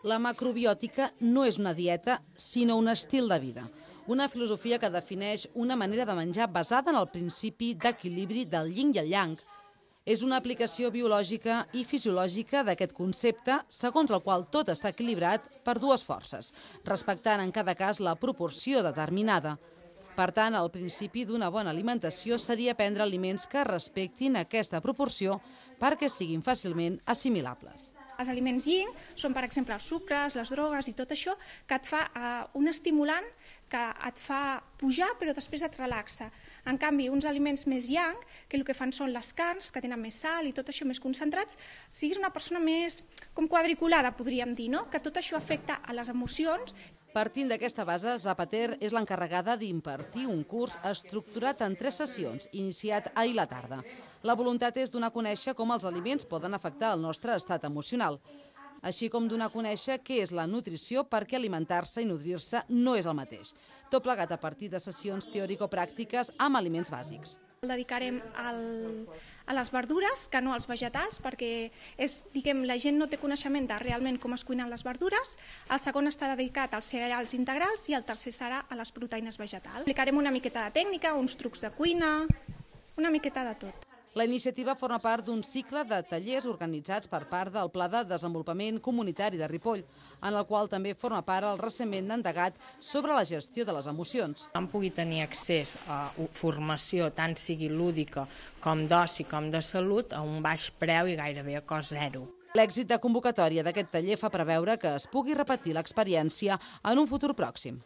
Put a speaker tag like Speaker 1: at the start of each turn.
Speaker 1: La macrobiòtica no és una dieta, sinó un estil de vida. Una filosofia que defineix una manera de menjar basada en el principi d'equilibri del yin i el yang. És una aplicació biològica i fisiològica d'aquest concepte, segons el qual tot està equilibrat per dues forces, respectant en cada cas la proporció determinada. Per tant, el principi d'una bona alimentació seria prendre aliments que respectin aquesta proporció perquè siguin fàcilment assimilables.
Speaker 2: Els aliments yin són, per exemple, els sucres, les drogues i tot això, que et fa eh, un estimulant que et fa pujar però després et relaxa. En canvi, uns aliments més yang, que el que fan són les carns, que tenen més sal i tot això més concentrats, siguis una persona més com quadriculada, podríem dir, no? que tot això afecta a les emocions. Partint d'aquesta
Speaker 1: base, Zapater és l'encarregada d'impartir un curs estructurat en tres sessions, iniciat ahir la tarda. La voluntat és donar a conèixer com els aliments poden afectar el nostre estat emocional, així com donar a conèixer què és la nutrició perquè alimentar-se i nutrir se no és el mateix. Tot plegat a partir de sessions teòrico-pràctiques amb aliments bàsics.
Speaker 2: El dedicarem al, a les verdures que no als vegetals, perquè és, diguem, la gent no té coneixement de realment com es cuinen les verdures, el segon està dedicat als cereals integrals i el tercer serà a les proteïnes vegetals. Aplicarem una miqueta de tècnica, uns trucs de cuina, una miqueta de tot.
Speaker 1: La iniciativa forma part d'un cicle de tallers organitzats per part del Pla de Desenvolupament Comunitari de Ripoll, en el qual també forma part el recentment endegat sobre la gestió de les emocions. Han pogut tenir accés a formació tant sigui lúdica com d'oci com de salut a un baix preu i gairebé a cost zero. L'èxit de convocatòria d'aquest taller fa preveure que es pugui repetir l'experiència en un futur pròxim.